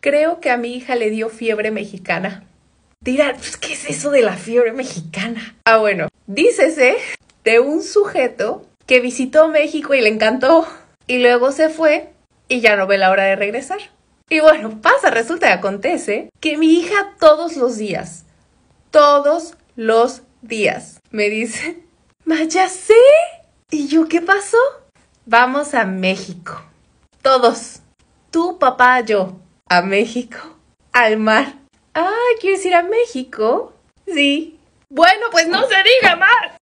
Creo que a mi hija le dio fiebre mexicana. Dirá, pues, ¿qué es eso de la fiebre mexicana? Ah, bueno, dícese de un sujeto que visitó México y le encantó y luego se fue y ya no ve la hora de regresar. Y bueno, pasa, resulta y acontece que mi hija todos los días, todos los días, me dice, ¡Maya, ya sé. ¿Y yo qué pasó? Vamos a México. Todos. Tú, papá, yo a México, al mar. Ah, ¿quieres ir a México? Sí. Bueno, pues no se diga más.